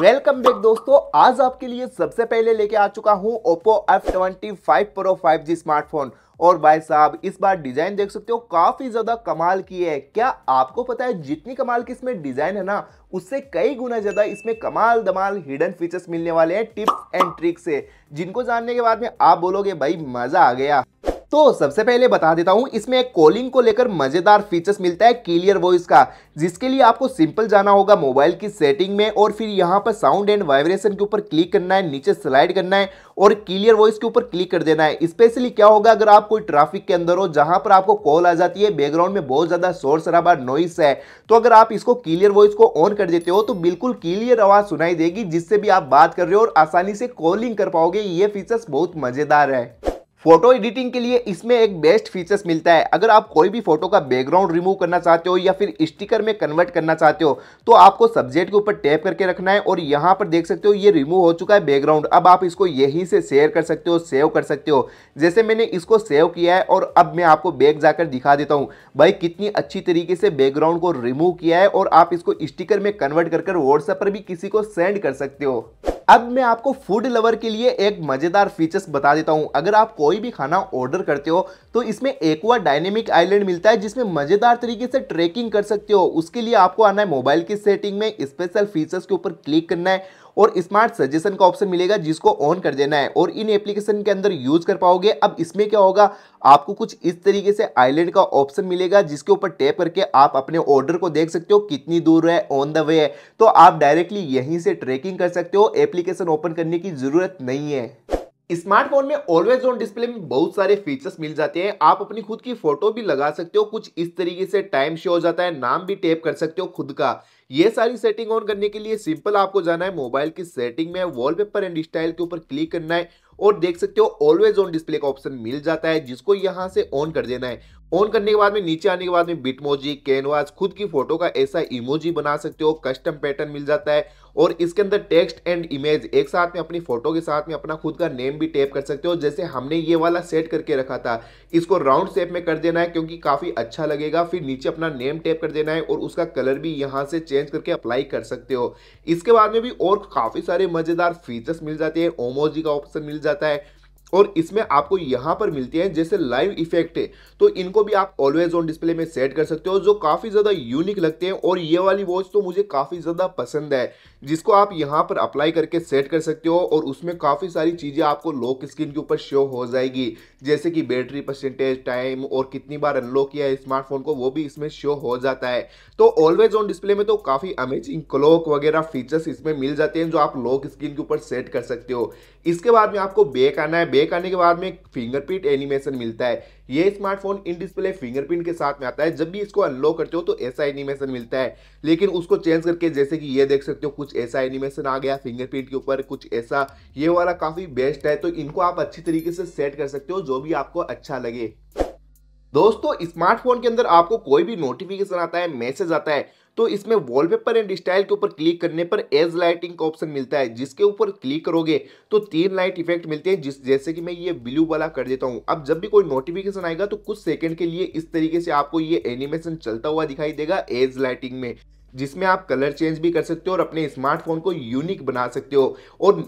welcome back दोस्तों आज आपके लिए सबसे पहले लेके आ चुका हूं Oppo F twenty five pro five G smartphone और भाई साहब इस बार डिजाइन देख सकते हो काफी ज्यादा कमाल की है क्या आपको पता है जितनी कमाल की इसमें डिजाइन है ना उससे कई गुना ज्यादा इसमें कमाल दमाल हिडन फीचर्स मिलने वाले हैं टिप्स एंड ट्रिक्स से जिनको जानने के बाद में आप बोलोगे भाई मजा आ गया तो सबसे पहले बता देता हूं इसमें एक कॉलिंग को लेकर मजेदार फीचर्स मिलता है क्लियर वॉइस का जिसके लिए आपको सिंपल जाना होगा मोबाइल की सेटिंग में और फिर यहां पर साउंड एंड वाइब्रेशन के ऊपर क्लिक करना है नीचे स्लाइड करना है और क्लियर वॉइस के ऊपर क्लिक कर देना है स्पेशली क्या होगा अगर आप कोई ट्रैफिक के अंदर हो जहां पर आपको कॉल आ जाती है बैकग्राउंड में बहुत ज्यादा शोर शराबा नॉइस है तो अगर आप इसको क्लियर वॉइस को ऑन कर देते हो तो बिल्कुल क्लियर आवाज सुनाई देगी जिससे भी आप बात कर रहे हो और आसानी से कॉलिंग कर पाओगे ये फीचर्स बहुत मजेदार है फोटो एडिटिंग के लिए इसमें एक बेस्ट फीचर्स मिलता है अगर आप कोई भी फोटो का बैकग्राउंड रिमूव करना चाहते हो या फिर स्टिकर में कन्वर्ट करना चाहते हो तो आपको सब्जेक्ट के ऊपर टैप करके रखना है और यहाँ पर देख सकते हो ये रिमूव हो चुका है बैकग्राउंड अब आप इसको यहीं से शेयर कर सकते हो सेव कर सकते हो जैसे मैंने इसको सेव किया है और अब मैं आपको बैग जाकर दिखा देता हूँ भाई कितनी अच्छी तरीके से बैकग्राउंड को रिमूव किया है और आप इसको स्टिकर में कन्वर्ट कर व्हाट्सएप पर भी किसी को सेंड कर सकते हो अब मैं आपको फूड लवर के लिए एक मज़ेदार फीचर्स बता देता हूं अगर आप कोई भी खाना ऑर्डर करते हो तो इसमें एक्वा डायनेमिक आइलैंड मिलता है जिसमें मज़ेदार तरीके से ट्रैकिंग कर सकते हो उसके लिए आपको आना है मोबाइल की सेटिंग में स्पेशल फीचर्स के ऊपर क्लिक करना है और स्मार्ट सजेशन का ऑप्शन मिलेगा जिसको ऑन कर देना है और इन एप्लीकेशन के अंदर यूज कर पाओगे अब इसमें क्या होगा आपको कुछ इस तरीके से आइलैंड का ऑप्शन मिलेगा जिसके ऊपर टैप करके आप अपने ऑर्डर को देख सकते हो कितनी दूर है ऑन द वे है तो आप डायरेक्टली यहीं से ट्रैकिंग कर सकते हो एप्लीकेशन ओपन करने की जरूरत नहीं है स्मार्टफोन में ऑलवेज ऑन डिस्प्ले में बहुत सारे फीचर्स मिल जाते हैं आप अपनी खुद की फोटो भी लगा सकते हो कुछ इस तरीके से टाइम शो हो जाता है नाम भी टेप कर सकते हो खुद का ये सारी सेटिंग ऑन करने के लिए सिंपल आपको जाना है मोबाइल की सेटिंग में वॉलपेपर एंड स्टाइल के ऊपर क्लिक करना है और देख सकते हो ऑलवेज ऑन डिस्प्ले का ऑप्शन मिल जाता है जिसको यहां से ऑन कर देना है ऑन करने के बाद में नीचे आने के बाद में बिटमोजी कैनवास खुद की फोटो का ऐसा इमोजी बना सकते हो कस्टम पैटर्न मिल जाता है और इसके अंदर टेक्स्ट एंड इमेज एक साथ में अपनी फोटो के साथ में अपना खुद का नेम भी टैप कर सकते हो जैसे हमने ये वाला सेट करके रखा था इसको राउंड शेप में कर देना है क्योंकि काफ़ी अच्छा लगेगा फिर नीचे अपना नेम टैप कर देना है और उसका कलर भी यहाँ से चेंज करके अप्लाई कर सकते हो इसके बाद में भी और काफ़ी सारे मज़ेदार फीचर्स मिल जाते हैं ओमोजी का ऑप्शन मिल जाता है और इसमें आपको यहाँ पर मिलती है जैसे लाइव इफेक्ट है तो इनको भी आप ऑलवेज ऑन डिस्प्ले में सेट कर सकते हो जो काफ़ी ज़्यादा यूनिक लगते हैं और ये वाली वॉच तो मुझे काफ़ी ज़्यादा पसंद है जिसको आप यहाँ पर अप्लाई करके सेट कर सकते हो और उसमें काफ़ी सारी चीज़ें आपको लॉक स्क्रीन के ऊपर शो हो जाएगी जैसे कि बैटरी परसेंटेज टाइम और कितनी बार अनलॉक किया है स्मार्टफोन को वो भी इसमें शो हो जाता है तो ऑलवेज ऑन डिस्प्ले में तो काफ़ी अमेजिंग क्लॉक वगैरह फीचर्स इसमें मिल जाते हैं जो आप लॉक स्क्रीन के ऊपर सेट कर सकते हो इसके बाद में आपको बैक आना है बैक करने के बाद में फिंगरप्रिंट एनिमेशन मिलता है ये स्मार्टफोन इन डिस्प्ले फिंगरप्रिंट के साथ में आता है जब भी इसको अनलॉक करते हो तो ऐसा एनिमेशन मिलता है लेकिन उसको चेंज करके जैसे कि ये देख सकते हो कुछ ऐसा एनिमेशन आ गया फिंगरप्रिंट के ऊपर कुछ ऐसा ये वाला काफ़ी बेस्ट है तो इनको आप अच्छी तरीके से सेट कर सकते हो जो भी आपको अच्छा लगे दोस्तों स्मार्टफोन के अंदर आपको कोई भी नोटिफिकेशन आता है मैसेज आता है तो इसमें वॉलपेपर एंड स्टाइल के ऊपर क्लिक करने पर एज लाइटिंग का ऑप्शन मिलता है जिसके ऊपर क्लिक करोगे तो तीन लाइट इफेक्ट मिलते हैं जिस जैसे कि मैं ये ब्लू वाला कर देता हूँ अब जब भी कोई नोटिफिकेशन आएगा तो कुछ सेकंड के लिए इस तरीके से आपको ये एनिमेशन चलता हुआ दिखाई देगा एज लाइटिंग में जिसमें आप कलर चेंज भी कर सकते हो और अपने स्मार्टफोन को यूनिक बना सकते हो और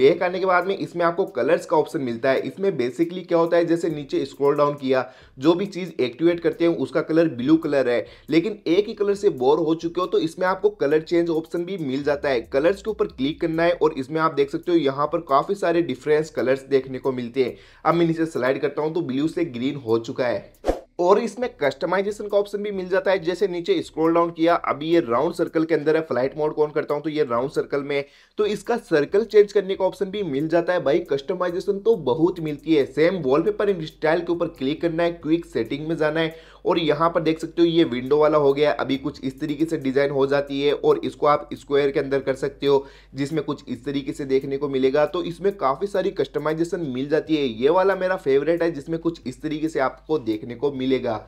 बैक आने के बाद में इसमें आपको कलर्स का ऑप्शन मिलता है इसमें बेसिकली क्या होता है जैसे नीचे स्क्रॉल डाउन किया जो भी चीज़ एक्टिवेट करते हैं उसका कलर ब्लू कलर है लेकिन एक ही कलर से बोर हो चुके हो तो इसमें आपको कलर चेंज ऑप्शन भी मिल जाता है कलर्स के ऊपर क्लिक करना है और इसमें आप देख सकते हो यहाँ पर काफ़ी सारे डिफरेंस कलर्स देखने को मिलते हैं अब मैं नीचे स्लाइड करता हूँ तो ब्लू से ग्रीन हो चुका है और इसमें कस्टमाइजेशन का ऑप्शन भी मिल जाता है जैसे नीचे स्क्रॉल डाउन किया अभी ये राउंड सर्कल के अंदर है फ्लाइट मोड कौन करता हूं तो ये राउंड सर्कल में तो इसका सर्कल चेंज करने का ऑप्शन भी मिल जाता है भाई कस्टमाइजेशन तो बहुत मिलती है सेम वॉलपेपर इन स्टाइल के ऊपर क्लिक करना है क्विक सेटिंग में जाना है और यहाँ पर देख सकते हो ये विंडो वाला हो गया अभी कुछ इस तरीके से डिज़ाइन हो जाती है और इसको आप स्क्वायर के अंदर कर सकते हो जिसमें कुछ इस तरीके से देखने को मिलेगा तो इसमें काफ़ी सारी कस्टमाइजेशन मिल जाती है ये वाला मेरा फेवरेट है जिसमें कुछ इस तरीके से आपको देखने को मिलेगा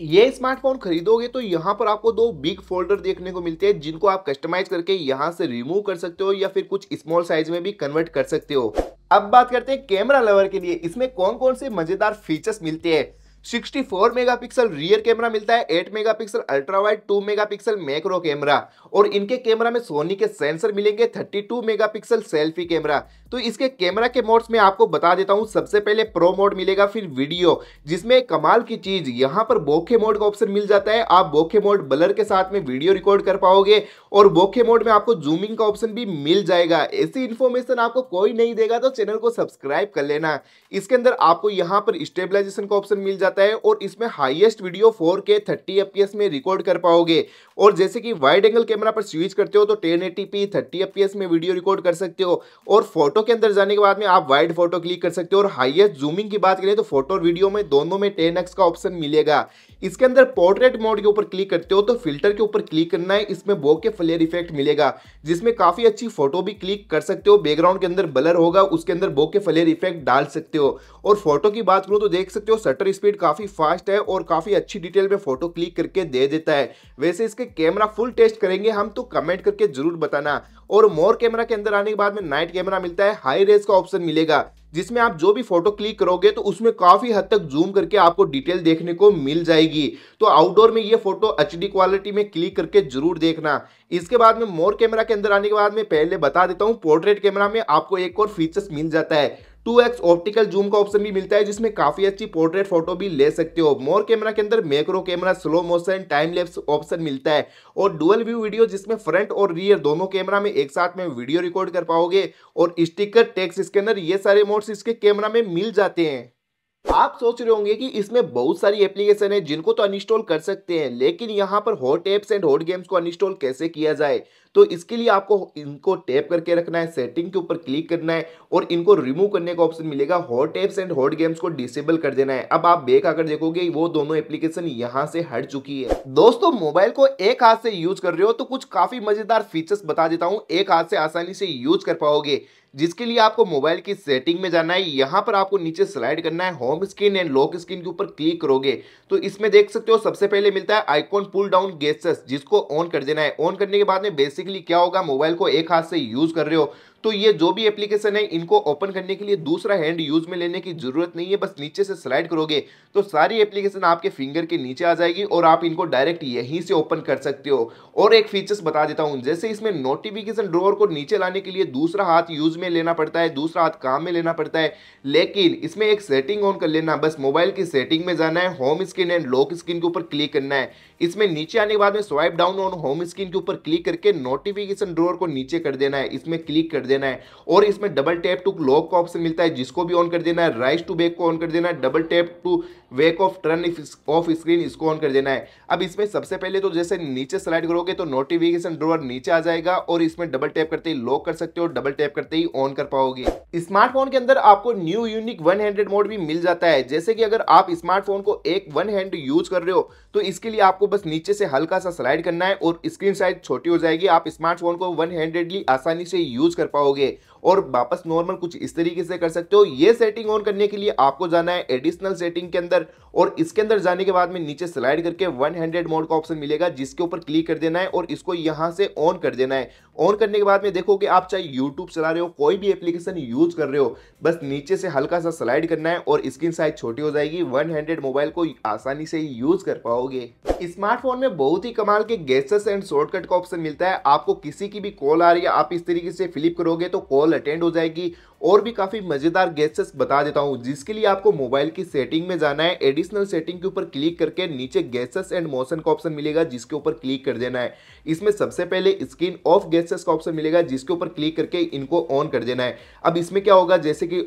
ये स्मार्टफोन खरीदोगे तो यहाँ पर आपको दो बिग फोल्डर देखने को मिलते हैं जिनको आप कस्टमाइज करके यहाँ से रिमूव कर सकते हो या फिर कुछ स्मॉल साइज में भी कन्वर्ट कर सकते हो अब बात करते हैं कैमरा लवर के लिए इसमें कौन कौन से मजेदार फीचर्स मिलते हैं 64 मेगापिक्सल रियर कैमरा मिलता है 8 megapixel ultra wide 2 megapixel macro camera और इनके कैमरा में सोनी के सेंसर मिलेंगे 32 मेगापिक्सल सेल्फी कैमरा तो इसके कैमरा के मोड्स में आपको बता देता हूँ सबसे पहले प्रो मोड मिलेगा फिर वीडियो जिसमें कमाल की चीज यहाँ पर बोखे मोड का ऑप्शन मिल जाता है आप बोखे मोड बलर के साथ में वीडियो रिकॉर्ड कर पाओगे और बोखे मोड में आपको जूमिंग का ऑप्शन भी मिल जाएगा ऐसी इन्फॉर्मेशन आपको कोई नहीं देगा तो चैनल को सब्सक्राइब कर लेना इसके अंदर आपको यहाँ पर स्टेबलाइजेशन का ऑप्शन मिल जाता है और इसमें हाइएस्ट वीडियो फोर के में रिकॉर्ड कर पाओगे और जैसे कि वाइड एंगल कैमरा कैमरा पर स्विच करते हो तो ten eighty P thirty F में वीडियो रिकॉर्ड कर सकते हो और फोटो के अंदर जाने के बाद में आप वाइड फोटो क्लिक कर सकते हो और हाइएस्ट जूमिंग की बात करें तो फोटो और वीडियो में दोनों में टेन का ऑप्शन मिलेगा इसके अंदर पोर्ट्रेट मोड के ऊपर क्लिक करते हो तो फिल्टर के ऊपर क्लिक करना है इसमें बो के फ्लेयर इफेक्ट मिलेगा जिसमें काफ़ी अच्छी फोटो भी क्लिक कर सकते हो बैकग्राउंड के अंदर ब्लर होगा उसके अंदर बो के फ्लेयर इफेक्ट डाल सकते हो और फोटो की बात करूँ तो देख सकते हो सटर स्पीड काफ़ी फास्ट है और काफ़ी अच्छी डिटेल में फोटो क्लिक करके दे देता है वैसे इसके कैमरा फुल टेस्ट करेंगे हम तो कमेंट करके जरूर बताना और मोर कैमरा के अंदर आने के बाद में नाइट कैमरा मिलता है हाई रेस का ऑप्शन मिलेगा जिसमें आप जो भी फोटो क्लिक करोगे तो उसमें काफी हद तक जूम करके आपको डिटेल देखने को मिल जाएगी तो आउटडोर में ये फोटो एच क्वालिटी में क्लिक करके जरूर देखना इसके बाद में मोर कैमरा के अंदर आने के बाद में पहले बता देता हूँ पोर्ट्रेट कैमरा में आपको एक और फीचर्स मिल जाता है टू एक्स ऑप्टिकल जूम का ऑप्शन भी मिलता है जिसमें काफी अच्छी पोर्ट्रेट फोटो भी ले सकते हो मोर कैमरा के अंदर macro camera slow motion time lapse option मिलता है और डुअल व्यू वीडियो जिसमें फ्रंट और रियर दोनों कैमरा में एक साथ में वीडियो रिकॉर्ड कर पाओगे और स्टिकर टेक्स इसके अंदर ये सारे मोड्स इसके कैमरा में मिल जाते हैं आप सोच रहे होंगे कि इसमें बहुत सारी एप्लीकेशन है जिनको तो अनइंस्टॉल कर सकते हैं लेकिन यहाँ पर hot apps and hot games को अनइंस्टॉल कैसे किया जाए तो इसके लिए आपको इनको टैप करके रखना है सेटिंग के ऊपर क्लिक करना है और इनको रिमूव करने का ऑप्शन मिलेगा hot apps and hot games को डिसेबल कर देना है अब आप बेक आकर देखोगे वो दोनों एप्लीकेशन यहाँ से हट चुकी है दोस्तों मोबाइल को एक हाथ से यूज कर रहे हो तो कुछ काफी मजेदार फीचर्स बता देता हूँ एक हाथ से आसानी से यूज कर पाओगे जिसके लिए आपको मोबाइल की सेटिंग में जाना है यहाँ पर आपको नीचे स्लाइड करना है home screen and lock screen के ऊपर क्लिक करोगे तो इसमें देख सकते हो सबसे पहले मिलता है आइकॉन पुल डाउन गेस्टस जिसको ऑन कर देना है ऑन करने के बाद में बेसिकली क्या होगा मोबाइल को एक हाथ से यूज कर रहे हो तो ये जो भी एप्लीकेशन है इनको ओपन करने के लिए दूसरा हैंड यूज में लेने की जरूरत नहीं है बस नीचे से स्लाइड करोगे तो सारी एप्लीकेशन आपके फिंगर के नीचे आ जाएगी और आप इनको डायरेक्ट यहीं से ओपन कर सकते हो और एक फीचर्स बता देता हूं जैसे इसमें नोटिफिकेशन ड्रोवर को नीचे लाने के लिए दूसरा हाथ यूज में लेना पड़ता है दूसरा हाथ काम में लेना पड़ता है लेकिन इसमें एक सेटिंग ऑन कर लेना बस मोबाइल की सेटिंग में जाना है home screen and lock screen के ऊपर क्लिक करना है इसमें नीचे आने के बाद में swipe down on home screen के ऊपर क्लिक करके नोटिफिकेशन ड्रोवर को नीचे कर देना है इसमें क्लिक कर देना है और इसमें डबल टैप टू लॉक का ऑप्शन मिलता है जिसको भी ऑन कर देना है राइस टू बैक को ऑन कर देना है double tap to wake off turn off screen इसको ऑन कर देना है अब इसमें सबसे पहले तो जैसे नीचे स्लाइड करोगे तो नोटिफिकेशन ड्रोवर नीचे आ जाएगा और इसमें डबल टैप करते ही लॉक कर सकते हो डबल टैप करते ही ऑन कर पाओगे स्मार्टफोन के अंदर आपको न्यू यूनिक 100 मोड भी मिल जाता है जैसे कि अगर आप स्मार्टफोन को एक वन हैंड यूज कर रहे हो तो इसके लिए आपको बस नीचे से हल्का सा स्लाइड करना है और स्क्रीन साइज छोटी हो जाएगी आप स्मार्टफोन को वन हैंडेडली आसानी से यूज कर पाओगे और वापस नॉर्मल कुछ इस तरीके से कर सकते हो ये सेटिंग ऑन करने के लिए आपको जाना है एडिशनल सेटिंग के अंदर और इसके अंदर जाने के बाद में नीचे स्लाइड करके 100 मोड का ऑप्शन मिलेगा जिसके ऊपर क्लिक कर देना है और इसको यहां से ऑन कर देना है ऑन करने के बाद में देखो कि आप चाहे यूट्यूब चला रहे हो कोई भी एप्लीकेशन यूज कर रहे हो बस नीचे से हल्का सा स्लाइड करना है और स्क्रीन साइज छोटी हो जाएगी वन हैंड्रेड मोबाइल को आसानी से यूज कर पाओगे स्मार्टफोन में बहुत ही कमाल के गेस्टर्स एंड शॉर्टकट का ऑप्शन मिलता है आपको किसी की भी कॉल आ रही है आप इस तरीके से फ्लिप करोगे तो कॉल अटेंड हो जाएगी और भी काफी मजेदार गैसेस बता देता हूँ जिसके लिए आपको मोबाइल की सेटिंग में जाना है एडिशनल सेटिंग के ऊपर क्लिक करके नीचे गैसेस एंड मोशन का ऑप्शन मिलेगा जिसके ऊपर क्लिक कर देना है इसमें सबसे पहले स्क्रीन ऑफ गेस्ट एनएसएस का ऑप्शन मिलेगा जिसके ऊपर क्लिक करके इनको ऑन कर देना है अब इसमें क्या होगा जैसे कि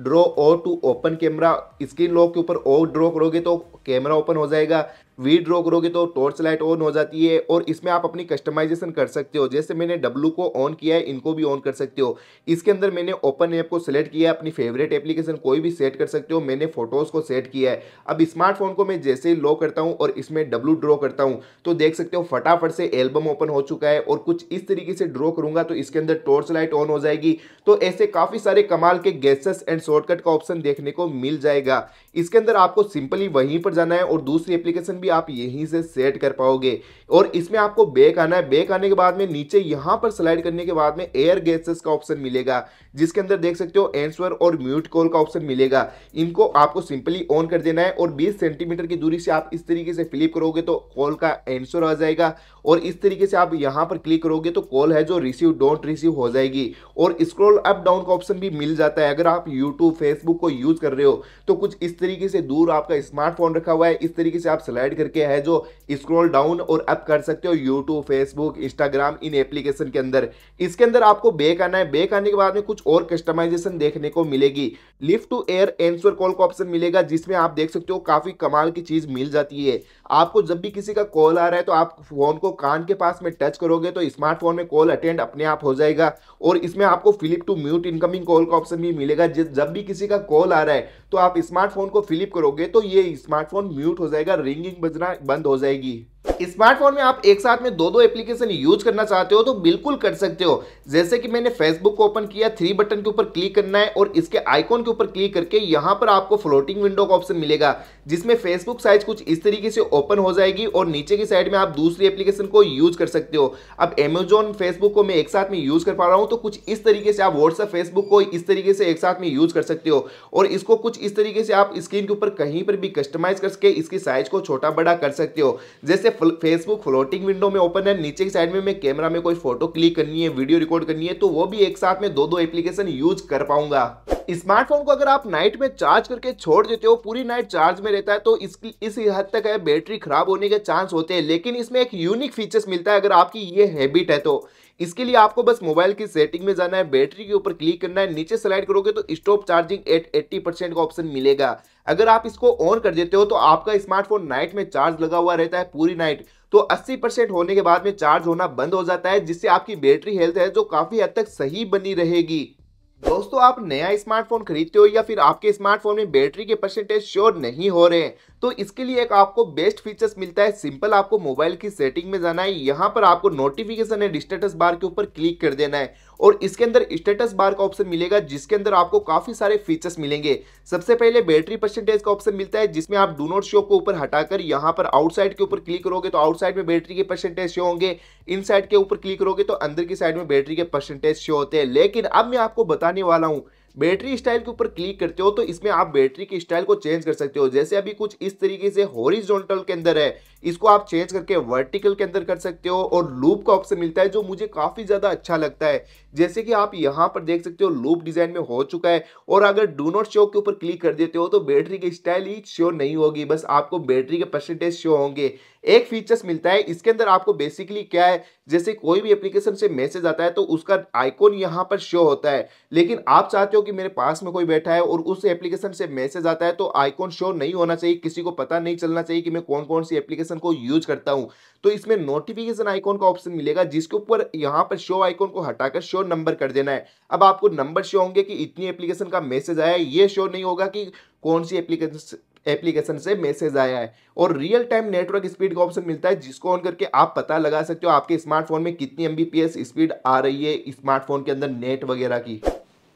draw O to open camera screen lock के ऊपर ओ ड्रॉ करोगे तो कैमरा ओपन हो जाएगा वीड ड्रॉ करोगे तो टॉर्च लाइट ऑन हो जाती है और इसमें आप अपनी कस्टमाइजेशन कर सकते हो जैसे मैंने डब्लू को ऑन किया है इनको भी ऑन कर सकते हो इसके अंदर मैंने ओपन ऐप को सिलेक्ट किया है अपनी फेवरेट एप्लीकेशन कोई भी सेट कर सकते हो मैंने फोटोज़ को सेट किया है अब स्मार्टफोन को मैं जैसे ही लो करता हूँ और इसमें डब्लू ड्रॉ करता हूँ तो देख सकते हो फटाफट से एल्बम ओपन हो चुका है और कुछ इस तरीके से ड्रॉ करूँगा तो इसके अंदर टॉर्च लाइट ऑन हो जाएगी तो ऐसे काफ़ी सारे कमाल के गैसेस एंड शॉर्टकट का ऑप्शन देखने को मिल जाएगा इसके अंदर आपको सिंपली वहीं पर जाना है और दूसरी एप्लीकेशन भी आप यहीं से सेट कर पाओगे और इसमें आपको बेक आना है बेक आने के बाद में नीचे यहाँ पर स्लाइड करने के बाद में एयर गैसेस का ऑप्शन मिलेगा जिसके अंदर देख सकते हो एंसवर और म्यूट कॉल का ऑप्शन मिलेगा इनको आपको सिंपली ऑन कर देना है और 20 सेंटीमीटर की दूरी से आप इस तरीके से फ्लिप करोगे तो कॉल का एंसर आ जाएगा और इस तरीके से आप यहाँ पर क्लिक करोगे तो कॉल है जो रिसीव डोंट रिसीव हो जाएगी और स्क्रोल अप डाउन का ऑप्शन भी मिल जाता है अगर आप यूट्यूब फेसबुक को यूज कर रहे हो तो कुछ इस तरीके से दूर आपका स्मार्टफोन रखा हुआ है इस तरीके से आप स्लाइड करके है जो स्क्रोल डाउन और अप कर सकते हो यूट्यूब फेसबुक इंस्टाग्राम इन एप्लीकेशन के अंदर इसके अंदर आपको बेक आना है बेक आने के बाद में कुछ और कस्टमाइजेशन देखने को मिलेगी lift to ear answer call का ऑप्शन मिलेगा जिसमें आप देख सकते हो काफ़ी कमाल की चीज़ मिल जाती है आपको जब भी किसी का कॉल आ रहा है तो आप फोन को कान के पास में टच करोगे तो स्मार्टफोन में कॉल अटेंड अपने आप हो जाएगा और इसमें आपको flip to mute incoming call का ऑप्शन भी मिलेगा जब भी किसी का कॉल आ रहा है तो आप स्मार्टफोन को फिलिप करोगे तो ये स्मार्टफोन म्यूट हो जाएगा रिंगिंग बजना बंद हो जाएगी स्मार्टफोन में आप एक साथ में दो दो एप्लीकेशन यूज करना चाहते हो तो बिल्कुल कर सकते हो जैसे कि मैंने फेसबुक को ओपन किया थ्री बटन के ऊपर क्लिक करना है और इसके आइकॉन के ऊपर क्लिक करके यहां पर आपको फ्लोटिंग विंडो का ऑप्शन मिलेगा जिसमें फेसबुक साइज कुछ इस तरीके से ओपन हो जाएगी और नीचे की साइड में आप दूसरी एप्लीकेशन को यूज कर सकते हो अब एमेजोन फेसबुक को मैं एक साथ में यूज कर पा रहा हूँ तो कुछ इस तरीके से आप व्हाट्सएप फेसबुक को इस तरीके से एक साथ में यूज कर सकते हो और इसको कुछ इस तरीके से आप स्क्रीन के ऊपर कहीं पर भी कस्टमाइज करके इसकी साइज को छोटा बड़ा कर सकते हो जैसे फेसबुक फ्लोटिंग विंडो में ओपन है नीचे की साइड में मैं कैमरा में कोई फोटो क्लिक करनी है वीडियो रिकॉर्ड करनी है तो वो भी एक साथ में दो दो एप्लीकेशन यूज कर पाऊंगा स्मार्टफोन को अगर आप नाइट में चार्ज करके छोड़ देते हो पूरी नाइट चार्ज में रहता है तो इसकी इस हद तक है बैटरी खराब होने के चांस होते हैं लेकिन इसमें एक यूनिक फीचर्स मिलता है अगर आपकी ये हैबिट है तो इसके लिए आपको बस मोबाइल की सेटिंग में जाना है बैटरी के ऊपर क्लिक करना है नीचे स्लाइड करोगे तो stop charging at eighty percent का ऑप्शन मिलेगा अगर आप इसको ऑन कर देते हो तो आपका स्मार्टफोन नाइट में चार्ज लगा हुआ रहता है पूरी नाइट तो 80 परसेंट होने के बाद में चार्ज होना बंद हो जाता है जिससे आपकी बैटरी हेल्थ है जो काफ़ी हद तक सही बनी रहेगी दोस्तों आप नया स्मार्टफोन खरीदते हो या फिर आपके स्मार्टफोन में बैटरी के परसेंटेज श्योर नहीं हो रहे हैं तो इसके लिए एक आपको बेस्ट फीचर्स मिलता है सिंपल आपको मोबाइल की सेटिंग में जाना है यहाँ पर आपको नोटिफिकेशन है स्टेटस बार के ऊपर क्लिक कर देना है और इसके अंदर स्टेटस बार का ऑप्शन मिलेगा जिसके अंदर आपको काफी सारे फीचर्स मिलेंगे सबसे पहले बैटरी परसेंटेज का ऑप्शन मिलता है जिसमें आप डू नॉट शो को ऊपर हटाकर यहाँ पर आउटसाइड के ऊपर क्लिक करोगे तो आउटसाइड में बैटरी के परसेंटेज शो होंगे इन के ऊपर क्लिक करोगे तो अंदर की साइड में बैटरी के परसेंटेज शो होते हैं लेकिन अब मैं आपको बताने वाला हूँ बैटरी स्टाइल के ऊपर क्लिक करते हो तो इसमें आप बैटरी की स्टाइल को चेंज कर सकते हो जैसे अभी कुछ इस तरीके से हॉरिजॉन्टल के अंदर है इसको आप चेंज करके वर्टिकल के अंदर कर सकते हो और लूप का ऑप्शन मिलता है जो मुझे काफ़ी ज़्यादा अच्छा लगता है जैसे कि आप यहाँ पर देख सकते हो लूप डिज़ाइन में हो चुका है और अगर डू नॉट शो के ऊपर क्लिक कर देते हो तो बैटरी की स्टाइल ही शो नहीं होगी बस आपको बैटरी के परसेंटेज शो होंगे एक फीचर्स मिलता है इसके अंदर आपको बेसिकली क्या है जैसे कोई भी एप्लीकेशन से मैसेज आता है तो उसका आइकॉन यहाँ पर शो होता है लेकिन आप चाहते हो कि मेरे पास में कोई बैठा है और उस एप्लीकेशन से मैसेज आता है तो आइकॉन शो नहीं होना चाहिए किसी को पता नहीं चलना चाहिए कि मैं कौन कौन सी एप्लीकेशन एप्लीकेशन को यूज करता हूं तो इसमें नोटिफिकेशन आइकॉन का ऑप्शन मिलेगा जिसके ऊपर यहां पर शो आइकॉन को हटाकर शो नंबर कर देना है अब आपको नंबर शो होंगे कि इतनी एप्लीकेशन का मैसेज आया है ये शो नहीं होगा कि कौन सी एप्लीकेशन एप्लीकेशन से मैसेज आया है और रियल टाइम नेटवर्क स्पीड का ऑप्शन मिलता है जिसको ऑन करके आप पता लगा सकते हो आपके स्मार्टफोन में कितनी एमबीपीएस स्पीड आ रही है स्मार्टफोन के अंदर नेट वगैरह की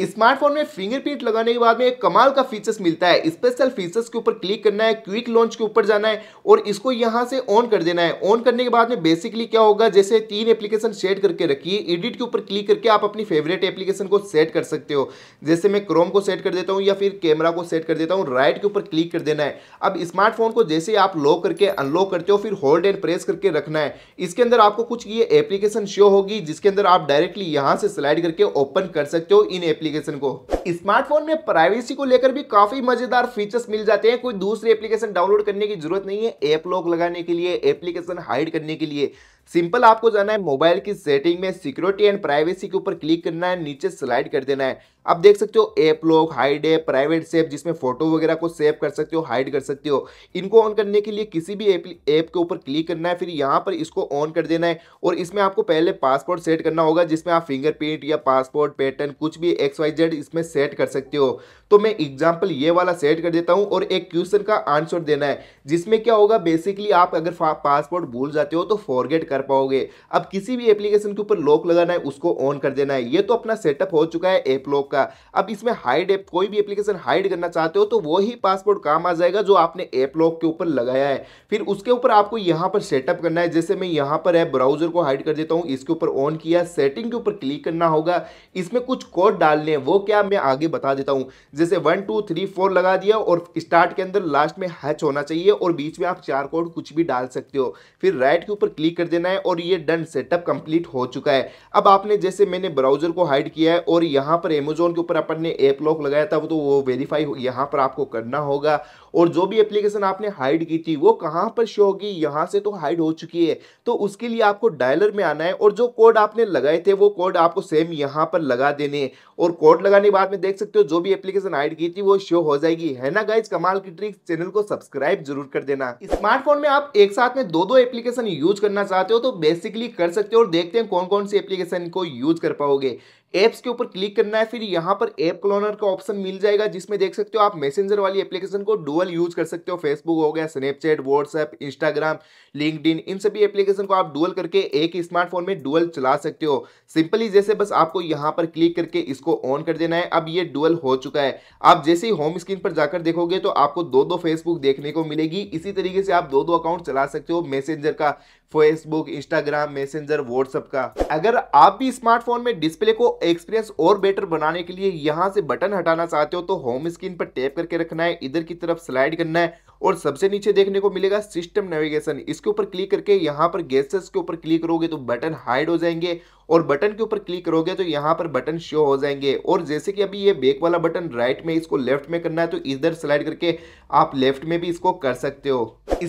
स्मार्टफोन में फिंगरप्रिंट लगाने के बाद में एक कमाल का फीचर्स मिलता है स्पेशल फीचर्स के ऊपर क्लिक करना है क्विक लॉन्च के ऊपर जाना है और इसको यहां से ऑन कर देना है ऑन करने के बाद में बेसिकली क्या होगा जैसे तीन एप्लीकेशन सेट करके रखिए एडिट के ऊपर क्लिक करके आप अपनी फेवरेट एप्लीकेशन को सेट कर सकते हो जैसे मैं क्रोम को सेट कर देता हूँ या फिर कैमरा को सेट कर देता हूँ राइट के ऊपर क्लिक कर देना है अब स्मार्टफोन को जैसे आप लॉक करके अनलॉक करते हो फिर होल्ड एंड प्रेस करके रखना है इसके अंदर आपको कुछ ये एप्लीकेशन शो होगी जिसके अंदर आप डायरेक्टली यहाँ से स्लाइड करके ओपन कर सकते हो इन एप्लीकेशन एप्लीकेशन को स्मार्टफोन में प्राइवेसी को लेकर भी काफी मजेदार फीचर्स मिल जाते हैं कोई दूसरे एप्लीकेशन डाउनलोड करने की जरूरत नहीं है एप लॉक लगाने के लिए एप्लीकेशन हाइड करने के लिए सिंपल आपको जाना है मोबाइल की सेटिंग में सिक्योरिटी एंड प्राइवेसी के ऊपर क्लिक करना है नीचे स्लाइड कर देना है आप देख सकते हो app lock hide app private save जिसमें फोटो वगैरह को सेव कर सकते हो हाइड कर सकते हो इनको ऑन करने के लिए किसी भी ऐप ऐप के ऊपर क्लिक करना है फिर यहाँ पर इसको ऑन कर देना है और इसमें आपको पहले पासपोर्ट सेट करना होगा जिसमें आप फिंगरप्रिंट या पासपोर्ट पैटर्न कुछ भी एक्स वाई जेड इसमें सेट कर सकते हो तो मैं एग्जाम्पल ये वाला सेट कर देता हूँ और एक क्वेश्चन का आंसर देना है जिसमें क्या होगा बेसिकली आप अगर पासपोर्ट भूल जाते हो तो फॉरगेट कर कर पाओगे अब किसी भी एप्लीकेशन के ऊपर लॉक लगाना है उसको ऑन कर देना है ये तो अपना सेटअप हो चुका है एप लॉक का अब इसमें हाइड एप कोई भी एप्लीकेशन हाइड करना चाहते हो तो वही पासवर्ड काम आ जाएगा जो आपने एप लॉक के ऊपर लगाया है फिर उसके ऊपर आपको यहाँ पर सेटअप करना है जैसे मैं यहाँ पर है ब्राउजर को हाइड कर देता हूँ इसके ऊपर ऑन किया सेटिंग के ऊपर क्लिक करना होगा इसमें कुछ कोड डालने हैं वो क्या मैं आगे बता देता हूँ जैसे वन टू थ्री फोर लगा दिया और स्टार्ट के अंदर लास्ट में हैच होना चाहिए और बीच में आप चार कोड कुछ भी डाल सकते हो फिर राइट के ऊपर क्लिक कर देना लेना है और ये डन सेटअप कंप्लीट हो चुका है अब आपने जैसे मैंने ब्राउजर को हाइड किया है और यहाँ पर अमेजोन के ऊपर अपन ने एप लॉक लगाया था तो वो वेरीफाई यहाँ पर आपको करना होगा और जो भी एप्लीकेशन आपने हाइड की थी वो कहां पर शो होगी यहां से तो हाइड हो चुकी है तो उसके लिए आपको डायलर में आना है और जो कोड आपने लगाए थे वो कोड आपको सेम यहां पर लगा देने और कोड लगाने के बाद में देख सकते हो जो भी एप्लीकेशन हाइड की थी वो शो हो जाएगी है ना गाइज कमाल की ट्रिक चैनल को सब्सक्राइब जरूर कर देना स्मार्टफोन में आप एक साथ में दो दो एप्लीकेशन यूज करना चाहते हो तो बेसिकली कर सकते हो और देखते हैं कौन कौन सी एप्लीकेशन को यूज कर पाओगे एप्स के ऊपर क्लिक करना है फिर यहाँ पर एप क्लोनर का ऑप्शन मिल जाएगा जिसमें देख सकते हो आप मैसेंजर वाली एप्लीकेशन को डुअल यूज कर सकते हो फेसबुक हो गया Snapchat WhatsApp Instagram LinkedIn सभी एप्लीकेशन को आप डुअल करके एक ही स्मार्टफोन में डुअल चला सकते हो सिंपली जैसे बस आपको यहाँ पर क्लिक करके इसको ऑन कर देना है अब ये डुअल हो चुका है आप जैसे ही होम स्क्रीन पर जाकर देखोगे तो आपको दो दो फेसबुक देखने को मिलेगी इसी तरीके से आप दो दो अकाउंट चला सकते हो मैसेंजर का फेसबुक इंस्टाग्राम मैसेंजर व्हाट्सअप का अगर आप भी स्मार्टफोन में डिस्प्ले को एक्सपीरियंस और बेटर बनाने के लिए यहाँ से बटन हटाना चाहते हो तो होम स्क्रीन पर टैप करके रखना है इधर की तरफ स्लाइड करना है और सबसे नीचे देखने को मिलेगा सिस्टम नेविगेशन इसके ऊपर क्लिक करके यहाँ पर गैसेस के ऊपर क्लिक करोगे तो बटन हाइड हो जाएंगे और बटन के ऊपर क्लिक करोगे तो यहाँ पर बटन शो हो जाएंगे और जैसे कि अभी ये बेक वाला बटन राइट में इसको लेफ्ट में करना है तो इधर स्लाइड करके आप लेफ्ट में भी इसको कर सकते हो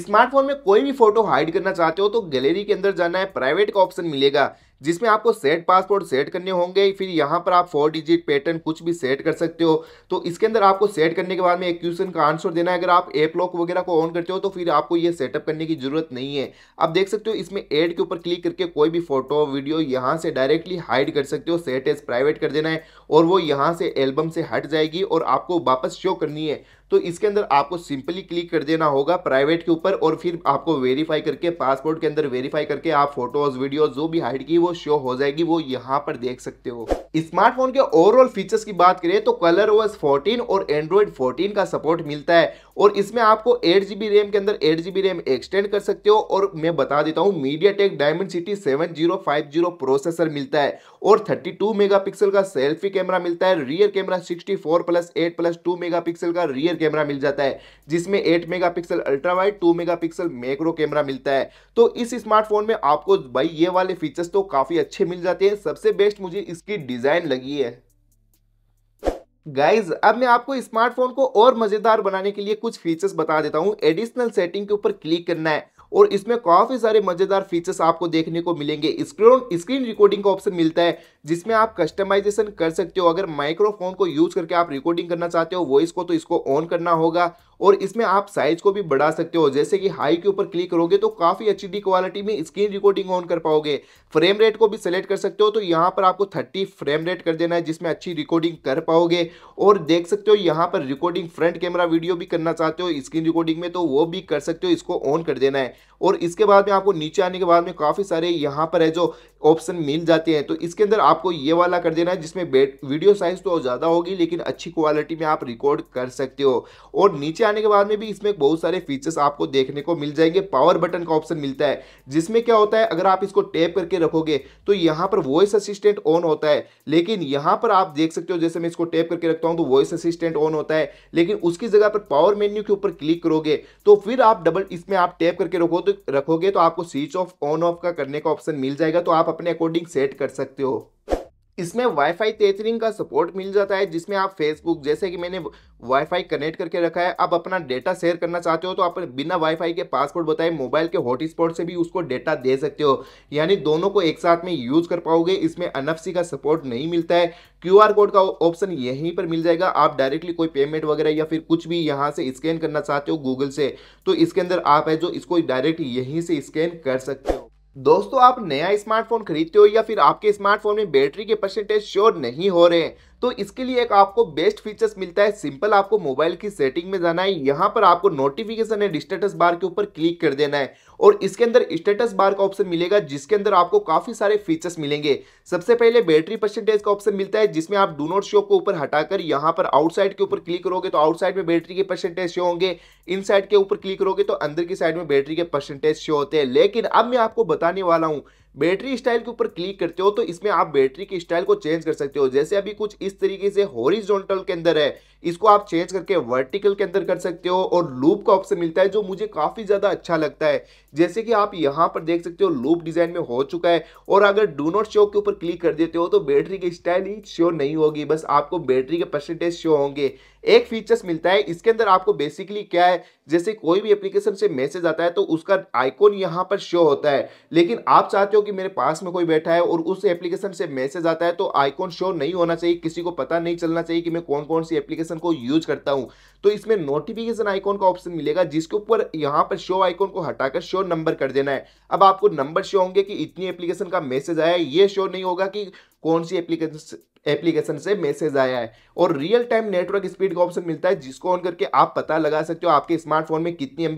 स्मार्टफोन में कोई भी फोटो हाइड करना चाहते हो तो गैलरी के अंदर जाना है प्राइवेट का ऑप्शन मिलेगा जिसमें आपको सेट पासवर्ड सेट करने होंगे फिर यहाँ पर आप फोर डिजिट पैटर्न कुछ भी सेट कर सकते हो तो इसके अंदर आपको सेट करने के बाद में एक क्वेश्चन का आंसर देना है अगर आप एप लॉक वगैरह को ऑन करते हो तो फिर आपको ये सेटअप करने की जरूरत नहीं है आप देख सकते हो इसमें एड के ऊपर क्लिक करके कोई भी फोटो वीडियो यहाँ से डायरेक्टली हाइड कर सकते हो सेट एज प्राइवेट कर देना है और वो यहाँ से एल्बम से हट जाएगी और आपको वापस शो करनी है तो इसके अंदर आपको सिंपली क्लिक कर देना होगा प्राइवेट के ऊपर और फिर आपको वेरीफाई करके पासपोर्ट के अंदर वेरीफाई करके आप फोटोज वीडियो जो भी हाइड की वो शो हो जाएगी वो यहाँ पर देख सकते हो स्मार्टफोन के ओवरऑल फीचर्स की बात करें तो कलर ओएस 14 और एंड्रॉइड 14 का सपोर्ट मिलता है और इसमें आपको एट रैम के अंदर एट रैम एक्सटेंड कर सकते हो और मैं बता देता हूँ MediaTek Dimensity seven processor मिलता है और थर्टी टू मेगापिक्सल का सेल्फी कैमरा मिलता है rear camera sixty four plus eight plus two mega का रियर कैमरा मिल जाता है जिसमें 8 megapixel ultra wide 2 megapixel macro camera मिलता है तो इस स्मार्टफोन में आपको भाई ये वाले फीचर्स तो काफ़ी अच्छे मिल जाते हैं सबसे बेस्ट मुझे इसकी डिज़ाइन लगी है गाइज अब मैं आपको स्मार्टफोन को और मज़ेदार बनाने के लिए कुछ फीचर्स बता देता हूँ एडिशनल सेटिंग के ऊपर क्लिक करना है और इसमें काफ़ी सारे मज़ेदार फीचर्स आपको देखने को मिलेंगे स्क्रीन स्क्रीन रिकॉर्डिंग का ऑप्शन मिलता है जिसमें आप कस्टमाइजेशन कर सकते हो अगर माइक्रोफोन को यूज करके आप रिकॉर्डिंग करना चाहते हो वॉइस को तो इसको ऑन करना होगा और इसमें आप साइज को भी बढ़ा सकते हो जैसे कि हाई के ऊपर क्लिक करोगे तो काफ़ी अच्छी डी क्वालिटी में स्क्रीन रिकॉर्डिंग ऑन कर पाओगे फ्रेम रेट को भी सेलेक्ट कर सकते हो तो यहाँ पर आपको 30 फ्रेम रेट कर देना है जिसमें अच्छी रिकॉर्डिंग कर पाओगे और देख सकते हो यहाँ पर रिकॉर्डिंग फ्रंट कैमरा वीडियो भी करना चाहते हो स्क्रीन रिकॉर्डिंग में तो वो भी कर सकते हो इसको ऑन कर देना है और इसके बाद में आपको नीचे आने के बाद में काफ़ी सारे यहाँ पर है जो ऑप्शन मिल जाते हैं तो इसके अंदर आपको ये वाला कर देना है जिसमें बेट वीडियो साइज़ तो ज़्यादा होगी लेकिन अच्छी क्वालिटी में आप रिकॉर्ड कर सकते हो और नीचे आने के बाद में भी इसमें बहुत सारे फीचर्स आपको देखने को मिल जाएंगे पावर बटन का ऑप्शन मिलता है जिसमें क्या होता है अगर आप इसको टैप करके रखोगे तो यहाँ पर वॉइस असिस्टेंट ऑन होता है लेकिन यहाँ पर आप देख सकते हो जैसे मैं इसको टैप करके रखता हूँ तो वॉइस असिस्टेंट ऑन होता है लेकिन उसकी जगह पर पावर मेन्यू के ऊपर क्लिक करोगे तो फिर आप डबल इसमें आप टैप करके रखो रखोगे तो आपको स्विच ऑफ ऑन ऑफ का करने का ऑप्शन मिल जाएगा तो आप अपने अकॉर्डिंग सेट कर सकते हो इसमें वाईफाई तेथरिंग का सपोर्ट मिल जाता है जिसमें आप फेसबुक जैसे कि मैंने वाईफाई कनेक्ट करके रखा है आप अपना डेटा शेयर करना चाहते हो तो आप बिना वाईफाई के पासवर्ड बताए मोबाइल के हॉटस्पॉट से भी उसको डेटा दे सकते हो यानी दोनों को एक साथ में यूज कर पाओगे इसमें एनएफसी का सपोर्ट नहीं मिलता है क्यू कोड का ऑप्शन यहीं पर मिल जाएगा आप डायरेक्टली कोई पेमेंट वगैरह या फिर कुछ भी यहाँ से स्कैन करना चाहते हो गूगल से तो इसके अंदर आप है जो इसको डायरेक्ट यहीं से स्कैन कर सकते हो दोस्तों आप नया स्मार्टफोन खरीदते हो या फिर आपके स्मार्टफोन में बैटरी के परसेंटेज श्योर नहीं हो रहे तो इसके लिए एक आपको बेस्ट फीचर्स मिलता है सिंपल आपको मोबाइल की सेटिंग में जाना है यहाँ पर आपको नोटिफिकेशन एंड स्टेटस बार के ऊपर क्लिक कर देना है और इसके अंदर स्टेटस बार का ऑप्शन मिलेगा जिसके अंदर आपको काफी सारे फीचर्स मिलेंगे सबसे पहले बैटरी परसेंटेज का ऑप्शन मिलता है जिसमें आप डू नॉट शो को ऊपर हटाकर यहाँ पर आउटसाइड के ऊपर क्लिक करोगे तो आउटसाइड में बैटरी के परसेंटेज शो होंगे इन साइड के ऊपर क्लिक करोगे तो अंदर की साइड में बैटरी के परसेंटेज शो होते हैं लेकिन अब मैं आपको बताने वाला हूँ बैटरी स्टाइल के ऊपर क्लिक करते हो तो इसमें आप बैटरी की स्टाइल को चेंज कर सकते हो जैसे अभी कुछ इस तरीके से हॉरिजॉन्टल के अंदर है इसको आप चेंज करके वर्टिकल के अंदर कर सकते हो और लूप का ऑप्शन मिलता है जो मुझे काफ़ी ज़्यादा अच्छा लगता है जैसे कि आप यहाँ पर देख सकते हो लूप डिज़ाइन में हो चुका है और अगर डू नॉट शो के ऊपर क्लिक कर देते हो तो बैटरी की स्टाइल ही शो नहीं होगी बस आपको बैटरी के परसेंटेज शो होंगे एक फीचर्स मिलता है इसके अंदर आपको बेसिकली क्या है जैसे कोई भी एप्लीकेशन से मैसेज आता है तो उसका आइकॉन यहाँ पर शो होता है लेकिन आप चाहते हो कि मेरे पास में कोई बैठा है और उस एप्लीकेशन से मैसेज आता है तो आइकॉन शो नहीं होना चाहिए किसी को पता नहीं चलना चाहिए कि मैं कौन कौन सी एप्लीकेशन एप्लीकेशन को यूज करता हूँ तो इसमें नोटिफिकेशन आइकॉन का ऑप्शन मिलेगा जिसके ऊपर यहाँ पर शो आइकॉन को हटाकर शो नंबर कर देना है अब आपको नंबर शो होंगे कि इतनी एप्लीकेशन का मैसेज आया है ये शो नहीं होगा कि कौन सी एप्लीकेशन एप्लीकेशन से मैसेज आया है और रियल टाइम नेटवर्क स्पीड का ऑप्शन मिलता है जिसको ऑन करके आप पता लगा सकते हो आपके स्मार्टफोन में कितनी एम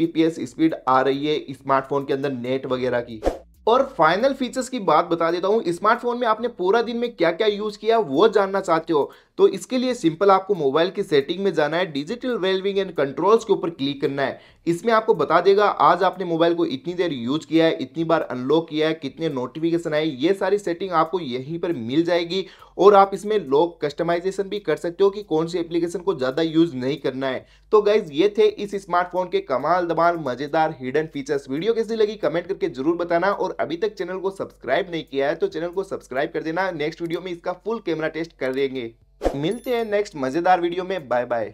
स्पीड आ रही है स्मार्टफोन के अंदर नेट वगैरह की और फाइनल फीचर्स की बात बता देता हूँ स्मार्टफोन में आपने पूरा दिन में क्या क्या यूज़ किया वो जानना चाहते हो तो इसके लिए सिंपल आपको मोबाइल की सेटिंग में जाना है डिजिटल वेलविंग एंड कंट्रोल्स के ऊपर क्लिक करना है इसमें आपको बता देगा आज आपने मोबाइल को इतनी देर यूज किया है इतनी बार अनलॉक किया है कितने नोटिफिकेशन आए ये सारी सेटिंग आपको यहीं पर मिल जाएगी और आप इसमें लोग कस्टमाइजेशन भी कर सकते हो कि कौन सी एप्लीकेशन को ज़्यादा यूज नहीं करना है तो गाइज ये थे इस स्मार्टफोन के कमाल दमाल मज़ेदार हिडन फीचर्स वीडियो कैसी लगी कमेंट करके जरूर बताना और अभी तक चैनल को सब्सक्राइब नहीं किया है तो चैनल को सब्सक्राइब कर देना नेक्स्ट वीडियो में इसका फुल कैमरा टेस्ट कर देंगे मिलते हैं नेक्स्ट मज़ेदार वीडियो में बाय बाय